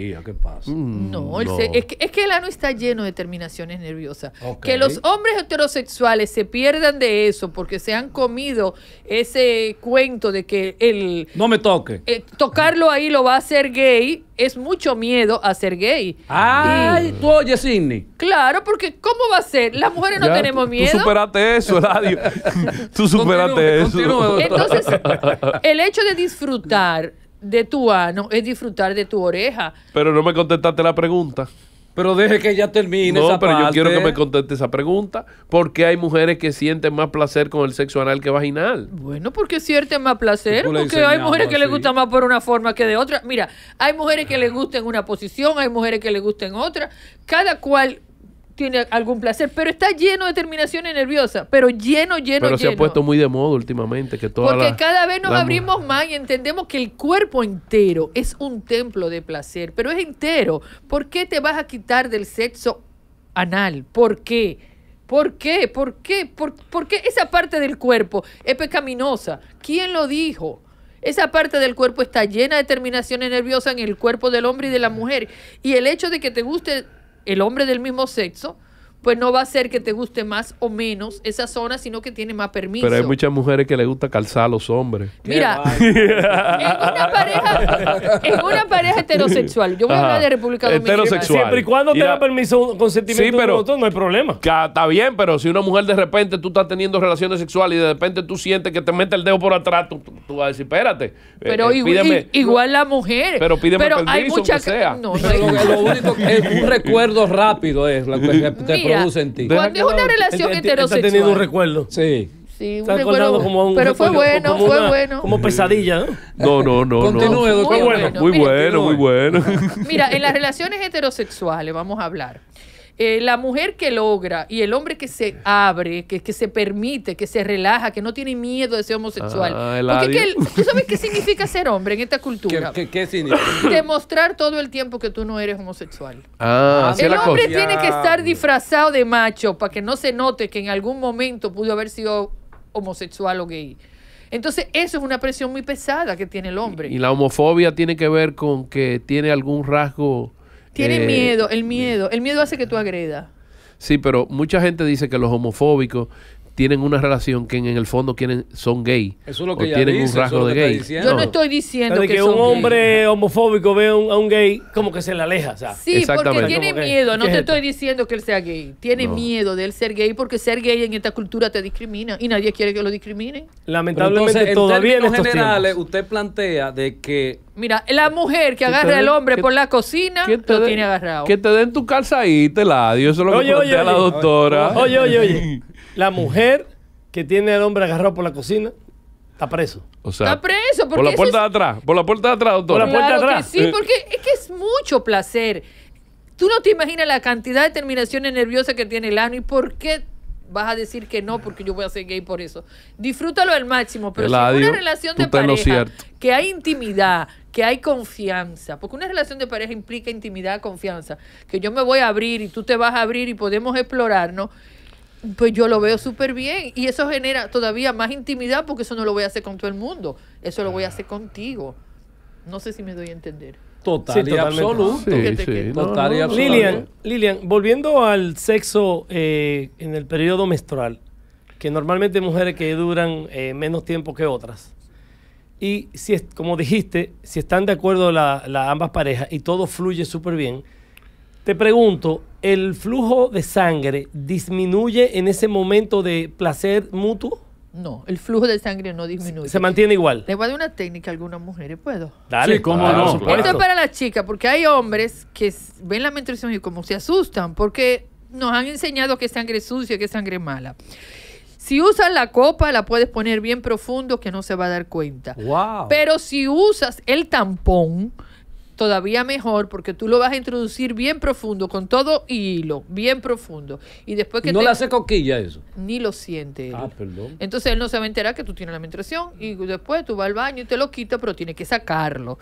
Mm, no, Es, que, es, que, el ano está lleno de terminaciones nerviosas. Que los hombres heterosexuales se pierdan de eso porque se han comido ese cuento de que el... No me toque. Eh, tocarlo ahí lo va a hacer gay es mucho miedo a ser gay. Ay, tú oyes, Sidney. Claro, porque ¿cómo va a ser? Las mujeres no tenemos miedo. Tú superaste eso, Radio. tú superaste eso. Entonces, el hecho de disfrutar de tu ano es disfrutar de tu oreja. Pero no me contestaste la pregunta. Pero deje que ya termine. No, pero yo quiero que me conteste esa pregunta. ¿Por qué hay mujeres que sienten más placer con el sexo anal que vaginal? Bueno, porque sienten más placer. Porque hay mujeres que les gusta más por una forma que de otra. Mira, hay mujeres que les gusta en una posición, hay mujeres que les gusta en otra. Cada cual tiene algún placer, pero está lleno de terminaciones nerviosas, pero lleno, lleno, pero se ha puesto muy de moda últimamente que Porque cada vez nos abrimos más y entendemos que el cuerpo entero es un templo de placer, pero es entero. ¿Por qué te vas a quitar del sexo anal? ¿Por qué? ¿Por qué? ¿Por qué? ¿Por, por qué esa parte del cuerpo es pecaminosa? ¿Quién lo dijo? Esa parte del cuerpo está llena de terminaciones nerviosas en el cuerpo del hombre y de la mujer. Y el hecho de que te guste el hombre del mismo sexo pues no va a ser que te guste más o menos esa zona, sino que tiene más permiso. Pero hay muchas mujeres que le gusta calzar a los hombres. Mira, en una, pareja, en una pareja heterosexual, yo voy a hablar de República Dominicana. Heterosexual. Siempre y cuando tenga da permiso consentimiento sí, no hay problema. está bien, pero si una mujer de repente tú estás teniendo relaciones sexuales y de repente tú sientes que te mete el dedo por atrás, tú, vas a decir, espérate. Eh, pero eh, igual, igual la mujer. Pero pídeme pero hay muchas que No, lo, único que es un recuerdo rápido es la que mira, es una relación heterosexual. He tenido un recuerdo. Sí. Sí, un recuerdo, pero fue bueno, fue bueno. Como pesadilla. No, no, no. Continúe, no. Muy, bueno, muy bueno, muy bueno. Mira, en las relaciones heterosexuales, vamos a hablar. Eh, la mujer que logra y el hombre que se abre, que, que se permite, que se relaja, que no tiene miedo de ser homosexual. Ah, ¿Tú sabes qué significa ser hombre en esta cultura? ¿Qué, significa? Demostrar todo el tiempo que tú no eres homosexual. Ah, el hombre tiene que estar disfrazado de macho para que no se note que en algún momento pudo haber sido homosexual o gay. Entonces, eso es una presión muy pesada que tiene el hombre. Y la homofobia tiene que ver con que tiene algún rasgo tiene eh, miedo, el miedo. El miedo hace que tú agredas. Sí, pero mucha gente dice que los homofóbicos tienen una relación que en el fondo quieren, son gay. Eso lo que o tienen un rasgo de gay. Yo no estoy diciendo que, que un hombre homofóbico ve a un, gay como que se le aleja. O Sí, porque tiene miedo. No te estoy diciendo que él sea gay. Tiene miedo de él ser gay porque ser gay en esta cultura te discrimina y nadie quiere que lo discriminen. Lamentablemente todavía en términos generales usted plantea de que Mira, la mujer que agarra al hombre por la cocina lo tiene agarrado. Que te den tu calza ahí, te la Eso lo que oye, oye, la doctora. oye, oye. oye. La mujer que tiene al hombre agarrado por la cocina está preso. O sea, está preso porque por la puerta de atrás, por la puerta de atrás, doctor. Por la puerta de atrás. sí, porque es que es mucho placer. Tú no te imaginas la cantidad de terminaciones nerviosas que tiene el ano y por qué vas a decir que no porque yo voy a ser gay por eso. Disfrútalo al máximo, pero si una relación de pareja que hay intimidad, que hay confianza, porque una relación de pareja implica intimidad, confianza, que yo me voy a abrir y tú te vas a abrir y podemos explorarnos. Pues yo lo veo súper bien y eso genera todavía más intimidad porque eso no lo voy a hacer con todo el mundo, eso lo voy a ah. hacer contigo. No sé si me doy a entender. Total y absoluto. Lilian, volviendo al sexo eh, en el periodo menstrual, que normalmente mujeres que duran eh, menos tiempo que otras. Y si es, como dijiste, si están de acuerdo la, la ambas parejas y todo fluye súper bien, te pregunto, ¿el flujo de sangre disminuye en ese momento de placer mutuo? No, el flujo de sangre no disminuye. Se mantiene igual. Le voy a dar una técnica a algunas mujeres, ¿eh? ¿puedo? Dale, cómo no. Esto es para las chicas, porque hay hombres que ven la menstruación y como se asustan, porque nos han enseñado que es sangre sucia, que es sangre mala. Si usas la copa, la puedes poner bien profundo que no se va a dar cuenta. Wow. Pero si usas el tampón, todavía mejor porque tú lo vas a introducir bien profundo, con todo hilo, bien profundo. Y después que... No la le hace coquilla eso. Ni lo siente. Él. Ah, perdón. Entonces él no se va a enterar que tú tienes la menstruación y después tú vas al baño y te lo quitas, pero tiene que sacarlo.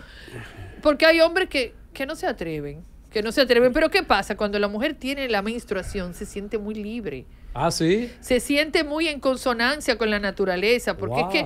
Porque hay hombres que, que no se atreven, que no se atreven. Pero ¿qué pasa? Cuando la mujer tiene la menstruación se siente muy libre. Ah, sí. Se siente muy en consonancia con la naturaleza, porque es que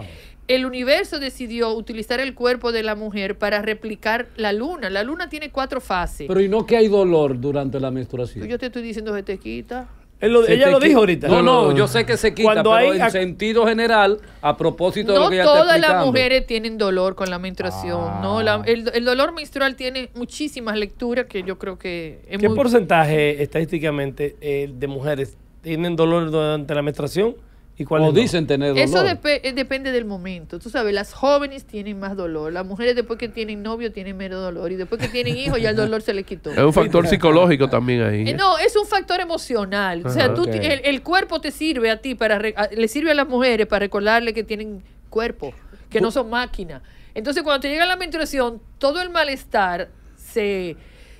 el universo decidió utilizar el cuerpo de la mujer para replicar la luna. La luna tiene cuatro fases. Pero ¿y no que hay dolor durante la menstruación? Yo te estoy diciendo que te quita. ella lo dijo ahorita. No, no, yo sé que se quita, Cuando pero hay, en sentido general, a propósito de lo que todas las mujeres tienen dolor con la menstruación. Ah. No, el, dolor menstrual tiene muchísimas lecturas que yo creo que... ¿Qué porcentaje estadísticamente eh, de mujeres tienen dolor durante la menstruación? y dicen tener dolor. Eso eh, depende del momento. Tú sabes, las jóvenes tienen más dolor. Las mujeres después que tienen novio tienen menos dolor. Y después que tienen hijos ya el dolor se les quitó. Es un factor psicológico también ahí. Eh, no, es un factor emocional. o sea, ah, tú, el, cuerpo te sirve a ti, para le sirve a las mujeres para recordarle que tienen cuerpo, que no son máquinas. Entonces, cuando te llega la menstruación, todo el malestar se,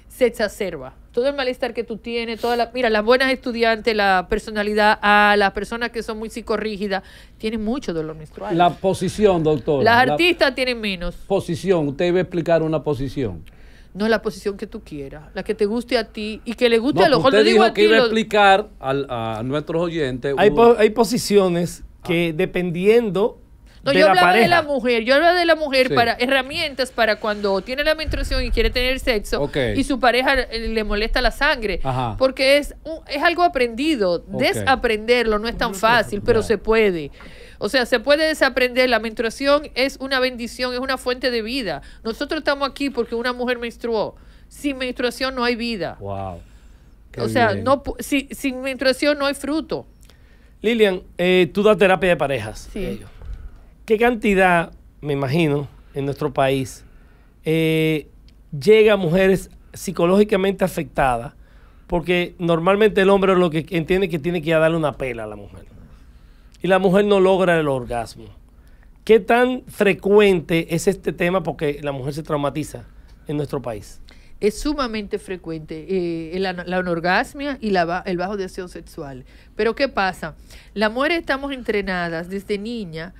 se exacerba todo el malestar que tú tienes, toda las... mira, las buenas estudiantes, la personalidad A, las personas que son muy psicorrígidas, tienen mucho dolor menstrual. La posición, doctor. Las artistas tienen menos. Posición, usted iba a explicar una posición. No es la posición que tú quieras, la que te guste a ti y que le guste a los Usted lo dijo que iba a explicar al, a nuestros oyentes. Hay, posiciones que ah. dependiendo no, yo hablaba de la mujer, yo hablaba de la mujer para herramientas para cuando tiene la menstruación y quiere tener sexo y su pareja le molesta la sangre, porque es, es algo aprendido, desaprenderlo no es tan fácil, pero se puede. O sea, se puede desaprender, la menstruación es una bendición, es una fuente de vida. Nosotros estamos aquí porque una mujer menstruó. Sin menstruación no hay vida. Wow. o sea, no, si, sin menstruación no hay fruto. Lilian, eh, tú das terapia de parejas. Sí. ellos. ¿Qué cantidad, me imagino, en nuestro país eh, llega a mujeres psicológicamente afectadas? Porque normalmente el hombre lo que entiende que tiene que darle una pela a la mujer. Y la mujer no logra el orgasmo. ¿Qué tan frecuente es este tema? Porque la mujer se traumatiza en nuestro país es sumamente frecuente eh, la, la, y la, el bajo deseo sexual. Pero ¿qué pasa? Las mujeres estamos entrenadas desde niña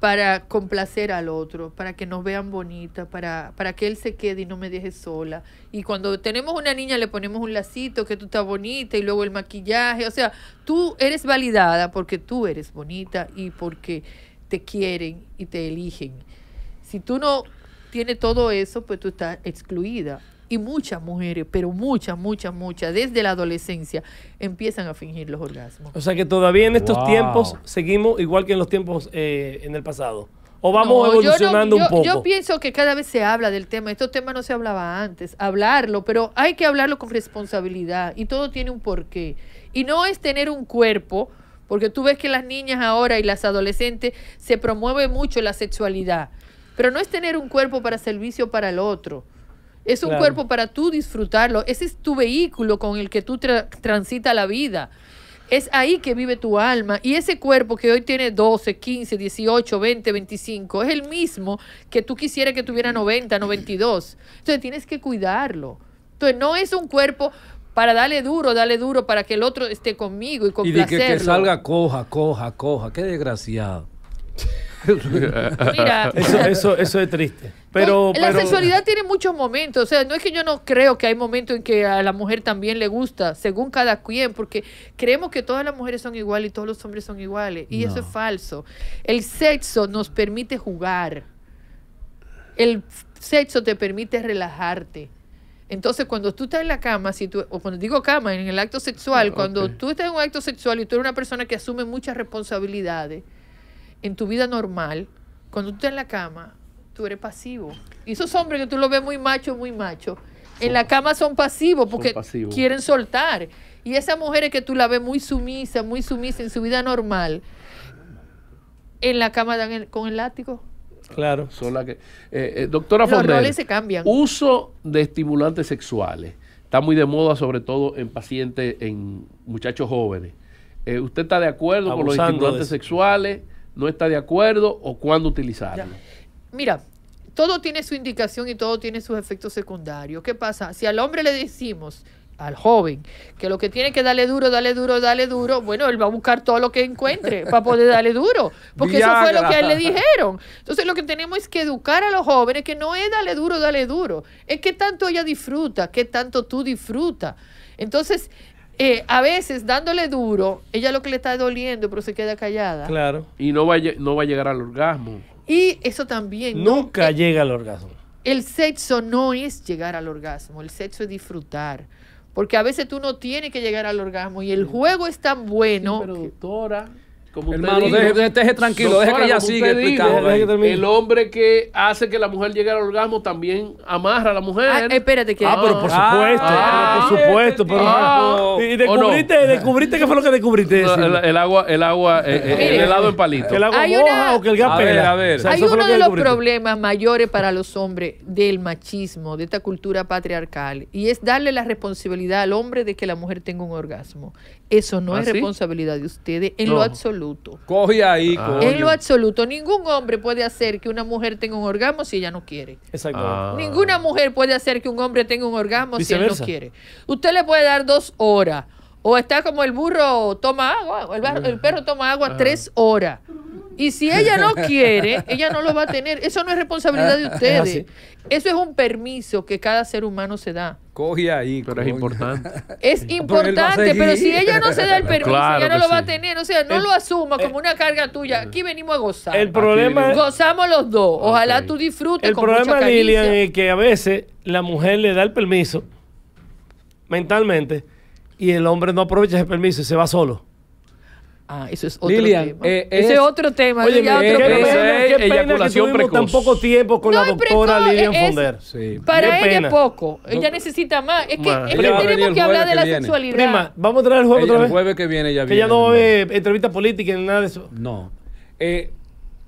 para complacer al otro, para que nos vean bonita, para, para que él se quede y no me deje sola. Y cuando tenemos una niña le ponemos un lacito, que tú estás bonita y luego el maquillaje. O sea, tú eres validada porque tú eres bonita y porque te quieren y te eligen. Si tú no tienes todo eso, pues tú estás excluida. Y muchas mujeres, pero muchas, muchas, muchas, desde la adolescencia, empiezan a fingir los orgasmos. O sea que todavía en estos tiempos seguimos igual que en los tiempos eh, en el pasado. ¿O vamos evolucionando un poco? Yo pienso que cada vez se habla del tema. Estos temas no se hablaba antes. Hablarlo, pero hay que hablarlo con responsabilidad. Y todo tiene un porqué. Y no es tener un cuerpo, porque tú ves que las niñas ahora y las adolescentes se promueve mucho la sexualidad. Pero no es tener un cuerpo para servicio para el otro. Es un cuerpo para tú disfrutarlo. Ese es tu vehículo con el que tú transita transitas la vida. Es ahí que vive tu alma. Y ese cuerpo que hoy tiene 12, 15, 18, 20, 25, es el mismo que tú quisieras que tuviera 90, 92. Entonces tienes que cuidarlo. Entonces no es un cuerpo para darle duro, darle duro para que el otro esté conmigo y con Y de que, que salga coja, coja, coja. Qué desgraciado. Eso, eso, es triste. Pero, La sexualidad tiene muchos momentos. O sea, no es que yo no creo que hay momentos en que a la mujer también le gusta, según cada quien, porque creemos que todas las mujeres son iguales y todos los hombres son iguales. Y eso es falso. El sexo nos permite jugar. El sexo te permite relajarte. Entonces, cuando tú estás en la cama, si tú, o cuando digo cama, en el acto sexual, ah, cuando tú estás en un acto sexual y tú eres una persona que asume muchas responsabilidades, en tu vida normal, cuando tú estás en la cama, tú eres pasivo. Y esos hombres que tú lo ves muy macho, muy macho, en la cama son pasivos porque quieren soltar. Y esas mujeres que tú la ves muy sumisa, muy sumisa en su vida normal, en la cama dan con el látigo. Claro, son las que. Eh, eh, doctora Los Uso de estimulantes sexuales. Está muy de moda, sobre todo en pacientes, en muchachos jóvenes. Eh, ¿Usted está de acuerdo con los estimulantes sexuales? no está de acuerdo o cuándo utilizarlo. Mira, todo tiene su indicación y todo tiene sus efectos secundarios. ¿Qué pasa? Si al hombre le decimos al joven, que lo que tiene que darle duro, dale duro, darle duro, bueno, él va a buscar todo lo que encuentre para poder darle duro, porque eso fue lo que a él le dijeron. Entonces lo que tenemos es que educar a los jóvenes que no es darle duro, darle duro, es que tanto ella disfruta, que tanto tú disfruta. Entonces, eh, a veces dándole duro, ella lo que le está doliendo, pero se queda callada. Claro. Y no va a, no va a llegar al orgasmo. Y eso también. Nunca eh, llega al orgasmo. El sexo no es llegar al orgasmo, el sexo es disfrutar. Porque a veces tú no tienes que llegar al orgasmo y el juego es tan bueno. pero, doctora, como Hermano, deje, tranquilo, el hombre que hace que la mujer llegue al orgasmo también amarra a la mujer. Ah, espérate que. Ah, pero por supuesto, por supuesto. y descubriste, qué fue lo que descubriste. el, agua, el agua, eh, eh, helado en palito. El agua o que el a Hay uno de los problemas mayores para los hombres del machismo, de esta cultura patriarcal, y es darle la responsabilidad al hombre de que la mujer tenga un orgasmo. Eso no es ¿Ah, responsabilidad de ustedes en lo absoluto. Coge ahí, ah. En lo absoluto. Ningún hombre puede hacer que una mujer tenga un orgasmo si ella no quiere. Exacto. Ah. Ninguna mujer puede hacer que un hombre tenga un orgasmo si él no quiere. Usted le puede dar dos horas o está como el burro toma agua, el, perro toma agua tres horas. Y si ella no quiere, ella no lo va a tener. Eso no es responsabilidad de ah, ustedes. Ah, Eso es un permiso que cada ser humano se da. Coge ahí, pero es importante. Es importante, pero, si ella no se da el permiso, ella no lo va a tener. O sea, no lo asuma eh, como una carga tuya. Eh, Aquí venimos a gozar. El problema Gozamos los dos. Ojalá tú disfrutes. El problema, Lilian, es que a veces la mujer le da el permiso mentalmente y el hombre no aprovecha ese permiso y se va solo. Ah, eso es otro tema. Eh, ese es otro tema. Oye, eh, qué, pena, tan poco tiempo con la doctora Lilian Fonder. Sí. Para ella es poco. Ella necesita más. Es que, tenemos que hablar de la sexualidad. Prima, vamos a traer el juego otra vez. El jueves que viene ya viene. Que no entrevista política ni nada de eso. No. Eh,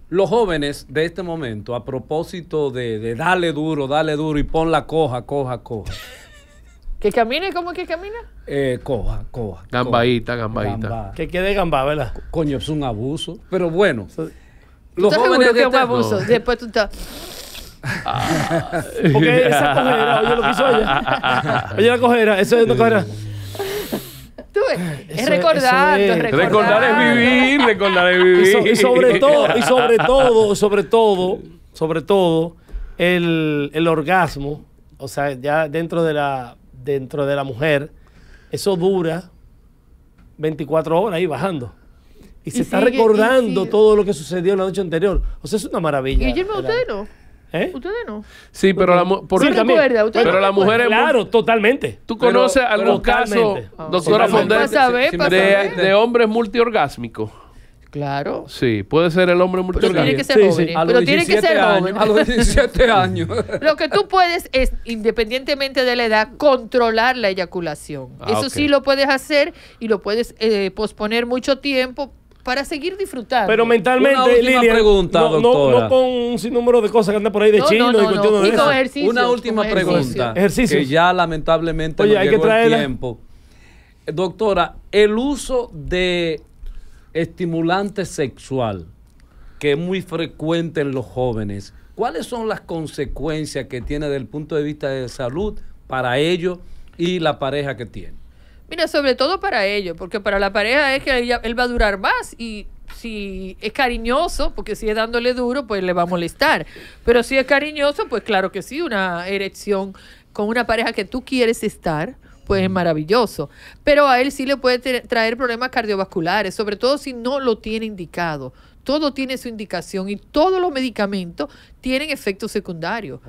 los jóvenes de este momento, a propósito de, de dale duro, dale duro y pon la coja, coja, coja. ¿Que camine? ¿Cómo es que camina? Eh, coja, coja. Gambaita, gambaita. Que quede gambá, ¿verdad? coño, es un abuso. Pero bueno. Los jóvenes que es un este- abuso. Después tú estás... Porque esa cojera, yo lo que hizo ella. Oye la cojera, eso es una cojera. Tú ves, es recordar. Recordar es vivir, recordar es vivir. Y, y sobre todo, y sobre todo, sobre todo, sobre todo, el, el orgasmo, o sea, ya dentro de la dentro de la mujer, eso dura 24 horas ahí bajando. Y, se está recordando todo lo que sucedió la noche anterior. O sea, es una maravilla. Guillermo, ¿Eh? ustedes no. Sí, pero la, mujer Claro, totalmente. Tú conoces algún caso, doctora de, de, hombres multiorgásmicos. Claro. Sí, puede ser el hombre muy Pero tiene que ser sí, joven. pero tiene que ser joven. A los 17 años. Lo que tú puedes es, independientemente de la edad, controlar la eyaculación. Ah, eso sí lo puedes hacer y lo puedes eh, posponer mucho tiempo para seguir disfrutando. Pero mentalmente, Lilian, pregunta, no, no, no, con un sinnúmero de cosas que andan por ahí de no, chino y cuestiones de Una última pregunta. Ejercicio. Que ya lamentablemente no hay tiempo. Doctora, el uso de estimulante sexual, que es muy frecuente en los jóvenes, ¿cuáles son las consecuencias que tiene desde el punto de vista de salud para ellos y la pareja que tiene? Mira, sobre todo para ellos, porque para la pareja es que él va a durar más y si es cariñoso, porque si es dándole duro, pues le va a molestar. Pero si es cariñoso, pues claro que sí, una erección con una pareja que tú quieres estar, pues es mm. maravilloso. Pero a él sí le puede traer problemas cardiovasculares, sobre todo si no lo tiene indicado. Todo tiene su indicación y todos los medicamentos tienen efectos secundarios.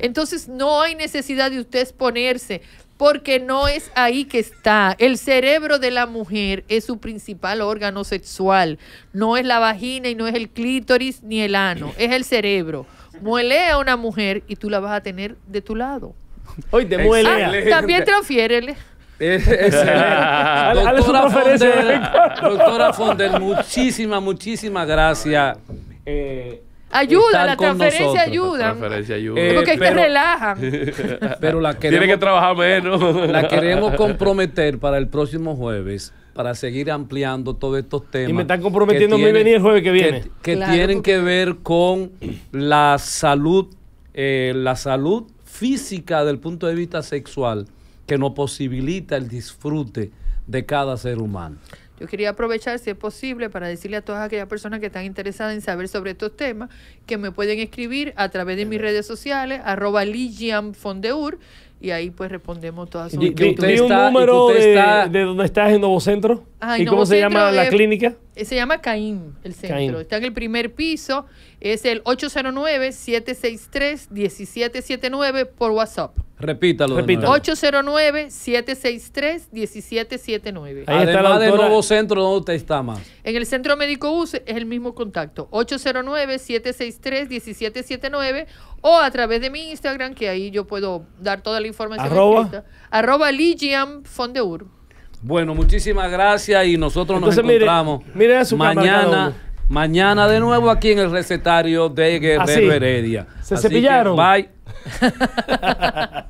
Entonces no hay necesidad de usted exponerse porque no es ahí que está. El cerebro de la mujer es su principal órgano sexual. No es la vagina y no es el clítoris ni el ano, es el cerebro. muele a una mujer y tú la vas a tener de tu lado. Hoy te muele. también transfiérele. doctora, Fonder, doctora Fondel, muchísimas, muchísimas gracias. Ayuda, la transferencia ayuda. La transferencia ayuda. porque pero, relajan. Pero la Tiene que trabajar menos. La queremos comprometer para el próximo jueves para seguir ampliando todos estos temas. Y me están comprometiendo a venir el jueves que viene. Que, tienen que ver con la salud, eh, la salud física del punto de vista sexual que no posibilita el disfrute de cada ser humano. Yo quería aprovechar, si es posible, para decirle a todas aquellas personas que están interesadas en saber sobre estos temas, que me pueden escribir a través de mis redes sociales, arroba Fondeur, y ahí pues respondemos todas sus preguntas. un número de, está... de, dónde estás en Nuevo Centro? Ah, ¿Y cómo se llama la clínica? Eh, se llama Caín, el centro. Está en el primer piso es el 809-763-1779 por WhatsApp. Repítalo. 809-763-1779. Ahí Además está la del nuevo centro, ¿dónde usted está más? En el Centro Médico UCE es el mismo contacto. 809-763-1779 o a través de mi Instagram, que ahí yo puedo dar toda la información. Arroba. Escrita, arroba Ligiam Fondeur. Bueno, muchísimas gracias y nosotros nos encontramos mire, mañana Mañana de nuevo aquí en el recetario de Guerrero Heredia. Se cepillaron. bye.